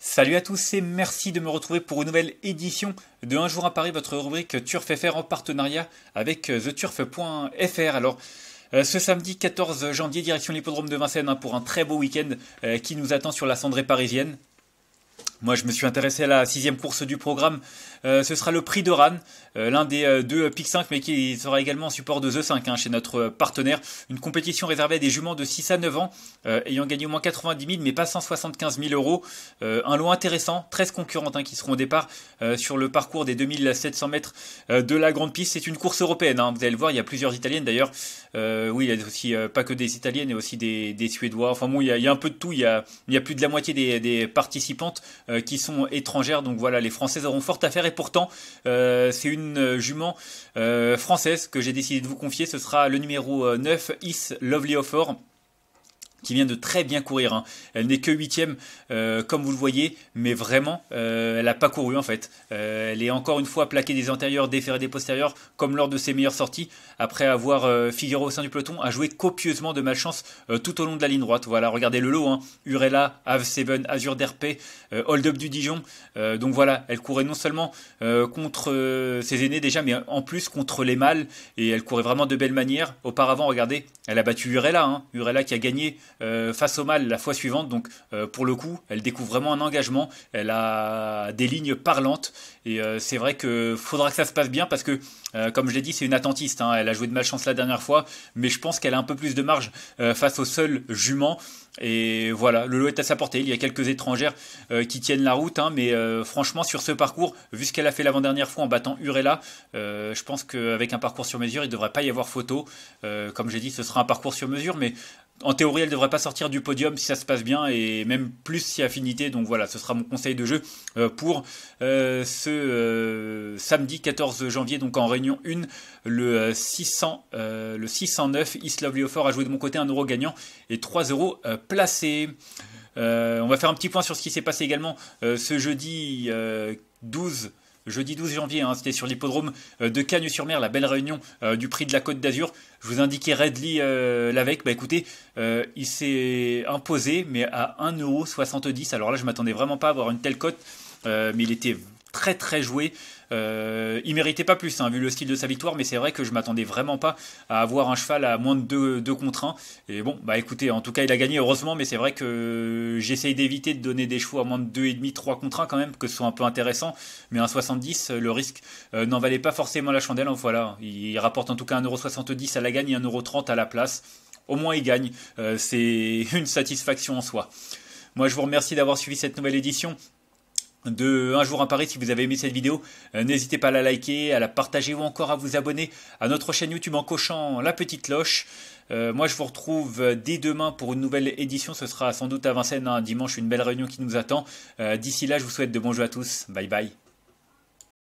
Salut à tous et merci de me retrouver pour une nouvelle édition de Un jour à Paris, votre rubrique Turf FR en partenariat avec euh, theturf.fr. Alors, euh, ce samedi 14 janvier, direction l'hippodrome de Vincennes hein, pour un très beau week-end euh, qui nous attend sur la cendrée parisienne. Moi, je me suis intéressé à la sixième course du programme. Euh, ce sera le prix de Ran, euh, l'un des euh, deux Pic 5, mais qui sera également en support de The 5 hein, chez notre partenaire. Une compétition réservée à des juments de 6 à 9 ans, ayant gagné au moins 90 000, mais pas 175 000 euros. un lot intéressant, 13 concurrentes hein, qui seront au départ sur le parcours des 2700 mètres de la grande piste. C'est une course européenne, hein, vous allez le voir, il y a plusieurs Italiennes d'ailleurs. oui, il y a aussi pas que des Italiennes, il y a aussi des, Suédois. Enfin bon, il y, a, un peu de tout, il y a, plus de la moitié des participantes euh, qui sont étrangères. Donc voilà, les Françaises auront fort à faire. Et pourtant, euh, c'est une euh, jument française que j'ai décidé de vous confier. Ce sera le numéro 9, Is Lovely Offer qui vient de très bien courir. Hein. Elle n'est que huitième, euh, comme vous le voyez, mais vraiment, euh, elle n'a pas couru en fait. Euh, elle est encore une fois plaquée des antérieurs, déférée des postérieurs, comme lors de ses meilleures sorties, après avoir euh, figuré au sein du peloton, a joué copieusement de malchance tout au long de la ligne droite. Voilà, regardez le lot, hein. Urella, ave 7 Azure Hold Up du Dijon. donc voilà, elle courait non seulement contre ses aînés déjà, mais en plus contre les mâles, et elle courait vraiment de belles manières Auparavant, regardez, elle a battu Urella, hein. Urella qui a gagné euh, face au mal la fois suivante. Donc euh, pour le coup, elle découvre vraiment un engagement. Elle a des lignes parlantes. Et euh, c'est vrai que faudra que ça se passe bien parce que, comme je l'ai dit, c'est une attentiste. Hein. Elle a joué de malchance la dernière fois. Mais je pense qu'elle a un peu plus de marge face au seul jument. Et voilà, le lot est à sa portée. Il y a quelques étrangères qui tiennent la route, hein. mais franchement, sur ce parcours, vu ce qu'elle a fait l'avant-dernière fois en battant Urella, je pense qu'avec un parcours sur mesure, il ne devrait pas y avoir photo. comme j'ai dit, ce sera un parcours sur mesure, mais en théorie, elle devrait pas sortir du podium si ça se passe bien et même plus si affinité. Donc voilà, ce sera mon conseil de jeu euh, pour euh, ce euh, samedi 14 janvier, donc en réunion 1, le 600, le 609. Isla Leofort a joué de mon côté un euro gagnant et 3 euros placés. on va faire un petit point sur ce qui s'est passé également ce jeudi 12 jeudi 12 janvier. Hein, c'était sur l'hippodrome euh, de Cagnes-sur-Mer, la belle réunion euh, du prix de la Côte d'Azur. Je vous indiquais Redley euh, l'avec. Bah écoutez, il s'est imposé, mais à 1,70€. Alors là, je m'attendais vraiment pas à avoir une telle cote, mais il était très très joué. Euh, il méritait pas plus, hein, vu le style de sa victoire, mais c'est vrai que je m'attendais vraiment pas à avoir un cheval à moins de 2 deux, contre 1. Et bon, bah écoutez, en tout cas, il a gagné heureusement, mais c'est vrai que j'essaye d'éviter de donner des chevaux à moins de 2,5, 3 contre 1 quand même, que ce soit un peu intéressant. Mais un 70, euh, le risque euh, n'en valait pas forcément la chandelle. En hein, voilà, il rapporte en tout cas 1,70€ à la gagne et 1,30€ à la place. Au moins, il gagne. Euh, c'est une satisfaction en soi. Moi, je vous remercie d'avoir suivi cette nouvelle édition de Un jour à Paris. Si vous avez aimé cette vidéo, euh, n'hésitez pas à la liker, à la partager ou encore à vous abonner à notre chaîne YouTube en cochant la petite cloche. Euh, moi, je vous retrouve dès demain pour une nouvelle édition. Ce sera sans doute à Vincennes, un hein. dimanche, une belle réunion qui nous attend. Euh, d'ici là, je vous souhaite de bons jeux à tous. Bye bye.